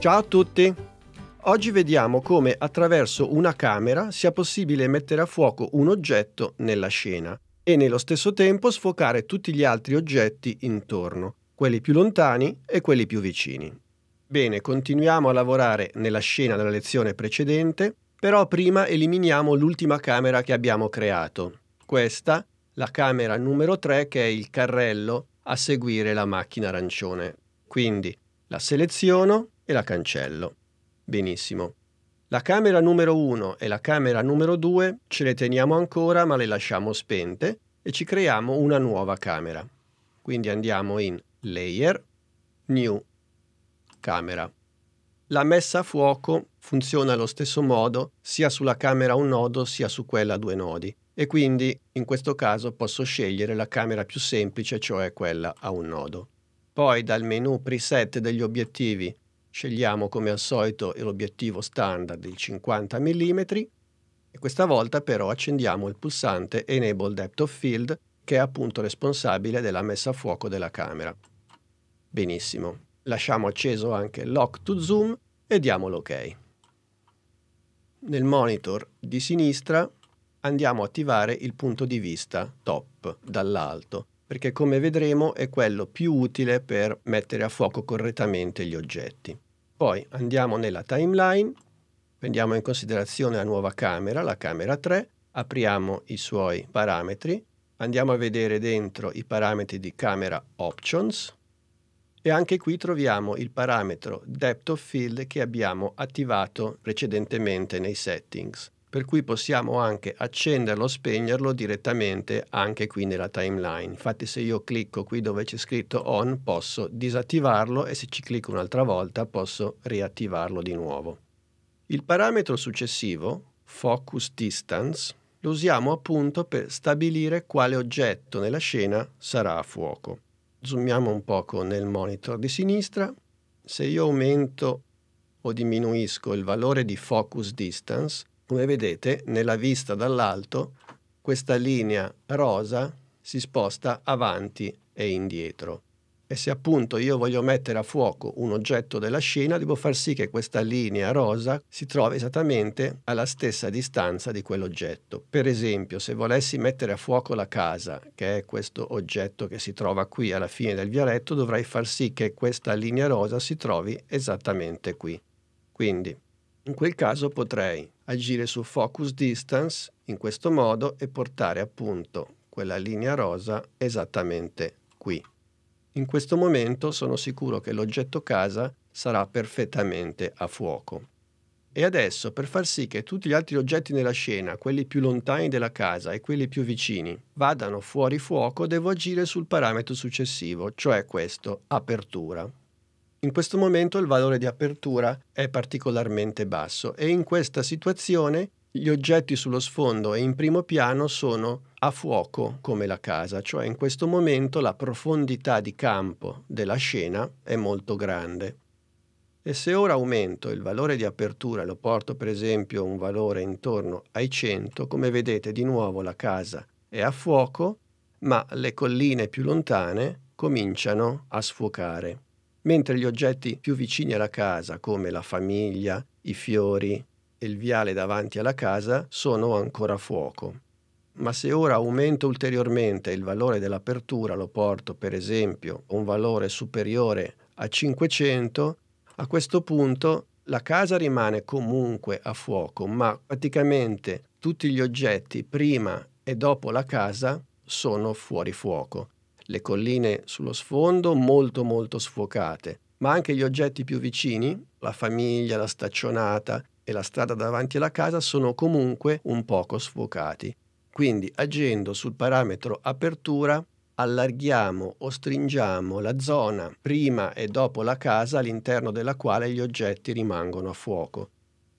Ciao a tutti! Oggi vediamo come attraverso una camera sia possibile mettere a fuoco un oggetto nella scena e nello stesso tempo sfocare tutti gli altri oggetti intorno, quelli più lontani e quelli più vicini. Bene, continuiamo a lavorare nella scena della lezione precedente, però prima eliminiamo l'ultima camera che abbiamo creato. Questa, la camera numero 3, che è il carrello a seguire la macchina arancione. Quindi la seleziono, e la cancello. Benissimo. La camera numero 1 e la camera numero 2 ce le teniamo ancora ma le lasciamo spente e ci creiamo una nuova camera. Quindi andiamo in Layer, New, Camera. La messa a fuoco funziona allo stesso modo sia sulla camera a un nodo sia su quella a due nodi e quindi in questo caso posso scegliere la camera più semplice, cioè quella a un nodo. Poi dal menu preset degli obiettivi Scegliamo come al solito l'obiettivo standard di 50 mm e questa volta però accendiamo il pulsante Enable Depth of Field che è appunto responsabile della messa a fuoco della camera. Benissimo. Lasciamo acceso anche Lock to Zoom e diamo l'ok. Nel monitor di sinistra andiamo a attivare il punto di vista top dall'alto perché come vedremo è quello più utile per mettere a fuoco correttamente gli oggetti. Poi andiamo nella timeline, prendiamo in considerazione la nuova camera, la camera 3, apriamo i suoi parametri, andiamo a vedere dentro i parametri di camera options e anche qui troviamo il parametro depth of field che abbiamo attivato precedentemente nei settings per cui possiamo anche accenderlo o spegnerlo direttamente anche qui nella timeline. Infatti se io clicco qui dove c'è scritto on posso disattivarlo e se ci clicco un'altra volta posso riattivarlo di nuovo. Il parametro successivo, focus distance, lo usiamo appunto per stabilire quale oggetto nella scena sarà a fuoco. Zoomiamo un poco nel monitor di sinistra. Se io aumento o diminuisco il valore di focus distance, come vedete, nella vista dall'alto, questa linea rosa si sposta avanti e indietro. E se appunto io voglio mettere a fuoco un oggetto della scena, devo far sì che questa linea rosa si trovi esattamente alla stessa distanza di quell'oggetto. Per esempio, se volessi mettere a fuoco la casa, che è questo oggetto che si trova qui alla fine del vialetto, dovrei far sì che questa linea rosa si trovi esattamente qui. Quindi in quel caso potrei agire su focus distance in questo modo e portare appunto quella linea rosa esattamente qui. In questo momento sono sicuro che l'oggetto casa sarà perfettamente a fuoco. E adesso, per far sì che tutti gli altri oggetti nella scena, quelli più lontani della casa e quelli più vicini, vadano fuori fuoco, devo agire sul parametro successivo, cioè questo, apertura. In questo momento il valore di apertura è particolarmente basso e in questa situazione gli oggetti sullo sfondo e in primo piano sono a fuoco come la casa, cioè in questo momento la profondità di campo della scena è molto grande. E se ora aumento il valore di apertura, lo porto per esempio un valore intorno ai 100, come vedete di nuovo la casa è a fuoco, ma le colline più lontane cominciano a sfuocare mentre gli oggetti più vicini alla casa, come la famiglia, i fiori e il viale davanti alla casa, sono ancora a fuoco. Ma se ora aumento ulteriormente il valore dell'apertura, lo porto per esempio a un valore superiore a 500, a questo punto la casa rimane comunque a fuoco, ma praticamente tutti gli oggetti prima e dopo la casa sono fuori fuoco le colline sullo sfondo molto molto sfocate, ma anche gli oggetti più vicini, la famiglia, la staccionata e la strada davanti alla casa sono comunque un poco sfocati. Quindi agendo sul parametro apertura allarghiamo o stringiamo la zona prima e dopo la casa all'interno della quale gli oggetti rimangono a fuoco.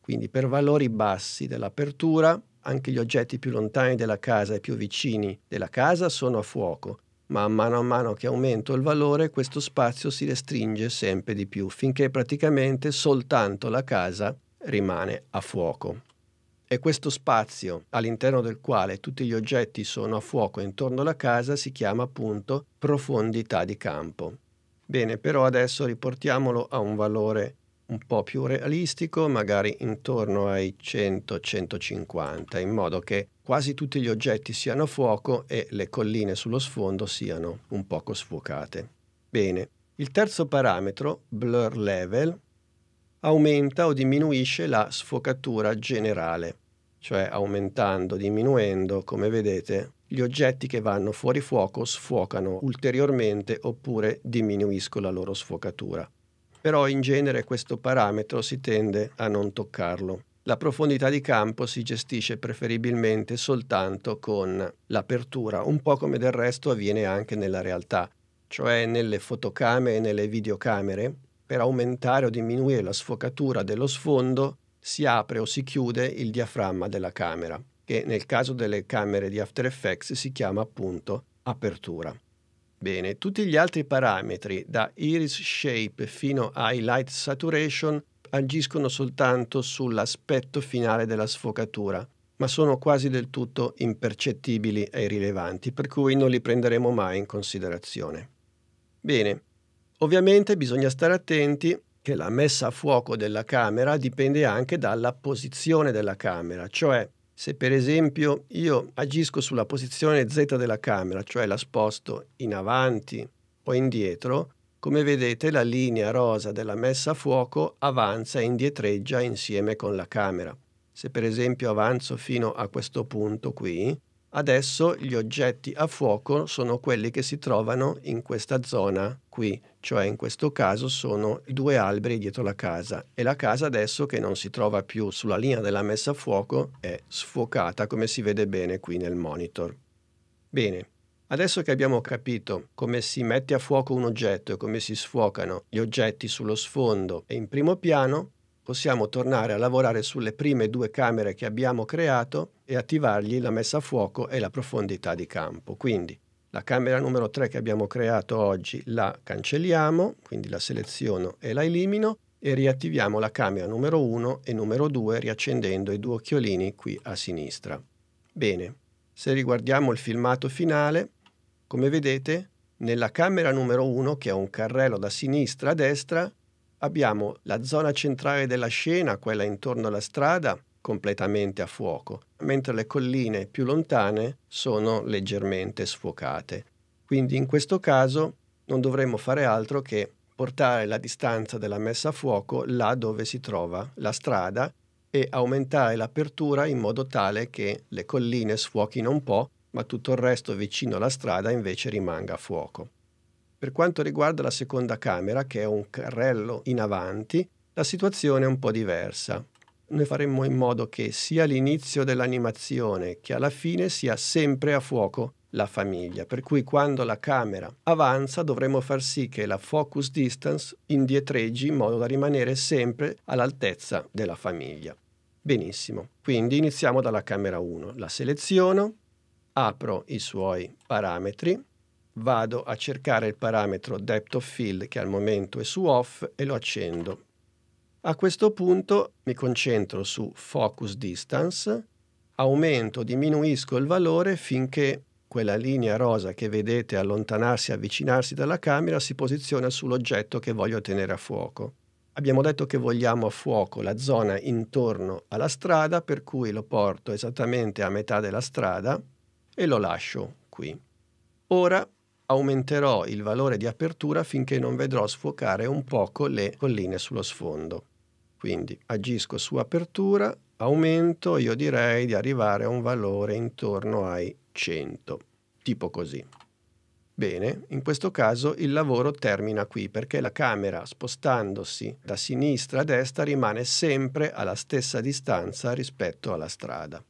Quindi per valori bassi dell'apertura anche gli oggetti più lontani della casa e più vicini della casa sono a fuoco, ma a mano a mano che aumento il valore questo spazio si restringe sempre di più finché praticamente soltanto la casa rimane a fuoco. E questo spazio all'interno del quale tutti gli oggetti sono a fuoco intorno alla casa si chiama appunto profondità di campo. Bene, però adesso riportiamolo a un valore un po' più realistico, magari intorno ai 100-150, in modo che quasi tutti gli oggetti siano a fuoco e le colline sullo sfondo siano un poco sfocate. Bene, il terzo parametro, blur level, aumenta o diminuisce la sfocatura generale, cioè aumentando, diminuendo, come vedete, gli oggetti che vanno fuori fuoco sfocano ulteriormente oppure diminuiscono la loro sfocatura però in genere questo parametro si tende a non toccarlo. La profondità di campo si gestisce preferibilmente soltanto con l'apertura, un po' come del resto avviene anche nella realtà, cioè nelle fotocamere e nelle videocamere, per aumentare o diminuire la sfocatura dello sfondo si apre o si chiude il diaframma della camera, che nel caso delle camere di After Effects si chiama appunto apertura. Bene, tutti gli altri parametri, da iris shape fino a light saturation, agiscono soltanto sull'aspetto finale della sfocatura, ma sono quasi del tutto impercettibili e irrilevanti, per cui non li prenderemo mai in considerazione. Bene, ovviamente bisogna stare attenti che la messa a fuoco della camera dipende anche dalla posizione della camera, cioè se per esempio io agisco sulla posizione Z della camera, cioè la sposto in avanti o indietro, come vedete la linea rosa della messa a fuoco avanza e indietreggia insieme con la camera. Se per esempio avanzo fino a questo punto qui, adesso gli oggetti a fuoco sono quelli che si trovano in questa zona qui, cioè in questo caso sono due alberi dietro la casa e la casa adesso che non si trova più sulla linea della messa a fuoco è sfocata come si vede bene qui nel monitor. Bene, adesso che abbiamo capito come si mette a fuoco un oggetto e come si sfocano gli oggetti sullo sfondo e in primo piano, possiamo tornare a lavorare sulle prime due camere che abbiamo creato e attivargli la messa a fuoco e la profondità di campo. Quindi la camera numero 3 che abbiamo creato oggi la cancelliamo, quindi la seleziono e la elimino e riattiviamo la camera numero 1 e numero 2 riaccendendo i due occhiolini qui a sinistra. Bene, se riguardiamo il filmato finale, come vedete, nella camera numero 1, che è un carrello da sinistra a destra, abbiamo la zona centrale della scena, quella intorno alla strada, completamente a fuoco, mentre le colline più lontane sono leggermente sfocate. Quindi in questo caso non dovremmo fare altro che portare la distanza della messa a fuoco là dove si trova la strada e aumentare l'apertura in modo tale che le colline sfuochino un po', ma tutto il resto vicino alla strada invece rimanga a fuoco. Per quanto riguarda la seconda camera, che è un carrello in avanti, la situazione è un po' diversa noi faremmo in modo che sia all'inizio dell'animazione che alla fine sia sempre a fuoco la famiglia, per cui quando la camera avanza dovremo far sì che la focus distance indietreggi in modo da rimanere sempre all'altezza della famiglia. Benissimo, quindi iniziamo dalla camera 1, la seleziono, apro i suoi parametri, vado a cercare il parametro depth of field che al momento è su off e lo accendo a questo punto mi concentro su focus distance, aumento, diminuisco il valore finché quella linea rosa che vedete allontanarsi avvicinarsi dalla camera si posiziona sull'oggetto che voglio tenere a fuoco. Abbiamo detto che vogliamo a fuoco la zona intorno alla strada, per cui lo porto esattamente a metà della strada e lo lascio qui. Ora aumenterò il valore di apertura finché non vedrò sfocare un poco le colline sullo sfondo. Quindi agisco su apertura, aumento, io direi di arrivare a un valore intorno ai 100, tipo così. Bene, in questo caso il lavoro termina qui perché la camera spostandosi da sinistra a destra rimane sempre alla stessa distanza rispetto alla strada.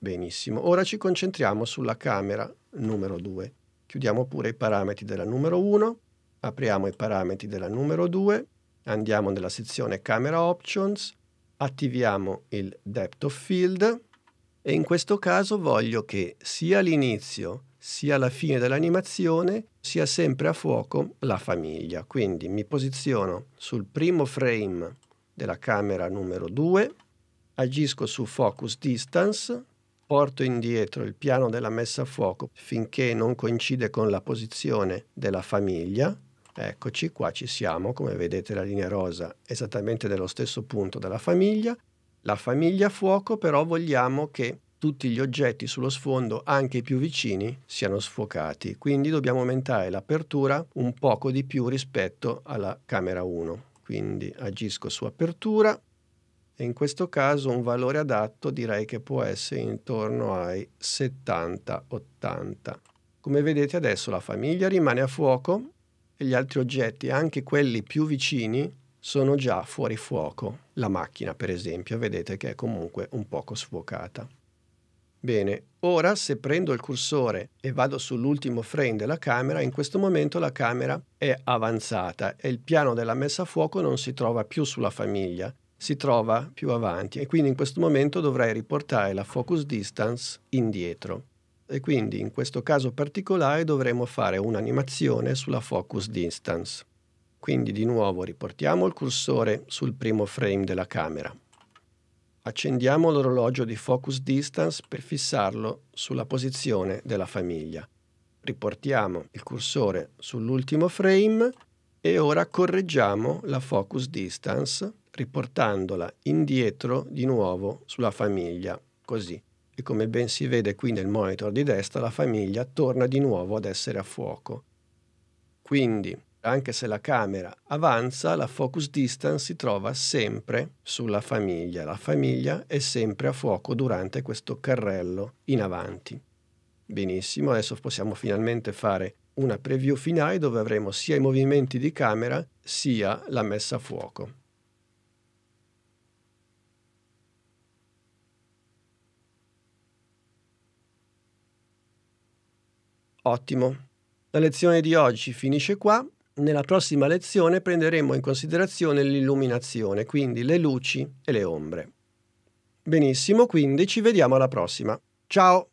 Benissimo, ora ci concentriamo sulla camera numero 2. Chiudiamo pure i parametri della numero 1, apriamo i parametri della numero 2, andiamo nella sezione Camera Options, attiviamo il Depth of Field e in questo caso voglio che sia all'inizio sia alla fine dell'animazione sia sempre a fuoco la famiglia. Quindi mi posiziono sul primo frame della camera numero 2, agisco su Focus Distance, porto indietro il piano della messa a fuoco finché non coincide con la posizione della famiglia, Eccoci, qua ci siamo, come vedete la linea rosa esattamente nello stesso punto della famiglia. La famiglia fuoco però vogliamo che tutti gli oggetti sullo sfondo, anche i più vicini, siano sfocati, quindi dobbiamo aumentare l'apertura un poco di più rispetto alla camera 1. Quindi agisco su apertura, e in questo caso un valore adatto direi che può essere intorno ai 70-80. Come vedete adesso la famiglia rimane a fuoco e gli altri oggetti, anche quelli più vicini, sono già fuori fuoco. La macchina, per esempio, vedete che è comunque un poco sfocata. Bene, ora se prendo il cursore e vado sull'ultimo frame della camera, in questo momento la camera è avanzata e il piano della messa a fuoco non si trova più sulla famiglia, si trova più avanti e quindi in questo momento dovrei riportare la focus distance indietro. E quindi in questo caso particolare dovremo fare un'animazione sulla focus distance. Quindi di nuovo riportiamo il cursore sul primo frame della camera. Accendiamo l'orologio di focus distance per fissarlo sulla posizione della famiglia. Riportiamo il cursore sull'ultimo frame e ora correggiamo la focus distance riportandola indietro di nuovo sulla famiglia, così. E come ben si vede qui nel monitor di destra, la famiglia torna di nuovo ad essere a fuoco. Quindi, anche se la camera avanza, la focus distance si trova sempre sulla famiglia. La famiglia è sempre a fuoco durante questo carrello in avanti. Benissimo, adesso possiamo finalmente fare una preview finale dove avremo sia i movimenti di camera sia la messa a fuoco. Ottimo. La lezione di oggi finisce qua. Nella prossima lezione prenderemo in considerazione l'illuminazione, quindi le luci e le ombre. Benissimo, quindi ci vediamo alla prossima. Ciao!